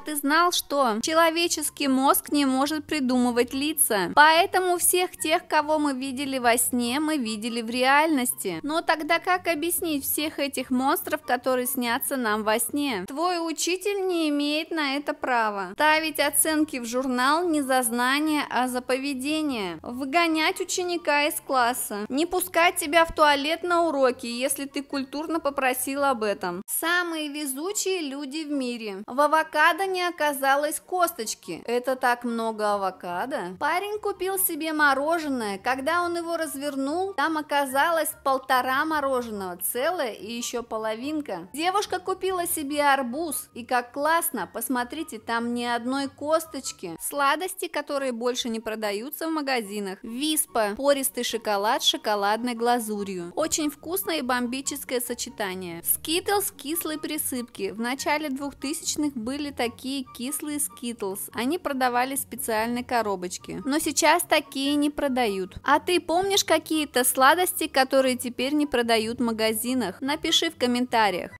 ты знал, что человеческий мозг не может придумывать лица, поэтому всех тех, кого мы видели во сне, мы видели в реальности. Но тогда как объяснить всех этих монстров, которые снятся нам во сне? Твой учитель не имеет на это права. Ставить оценки в журнал не за знания, а за поведение. Выгонять ученика из класса. Не пускать тебя в туалет на уроки, если ты культурно попросил об этом. Самые везучие люди в мире. В авокадо не оказалось косточки. Это так много авокадо. Парень купил себе мороженое. Когда он его развернул, там оказалось полтора мороженого, целое и еще половинка. Девушка купила себе арбуз. И как классно, посмотрите, там ни одной косточки. Сладости, которые больше не продаются в магазинах. Виспа, пористый шоколад с шоколадной глазурью. Очень вкусное и бомбическое сочетание. Скитлс кислой присыпки. В начале 2000-х были такие такие кислые Skittles. Они продавали специальные коробочки, Но сейчас такие не продают. А ты помнишь какие-то сладости, которые теперь не продают в магазинах? Напиши в комментариях.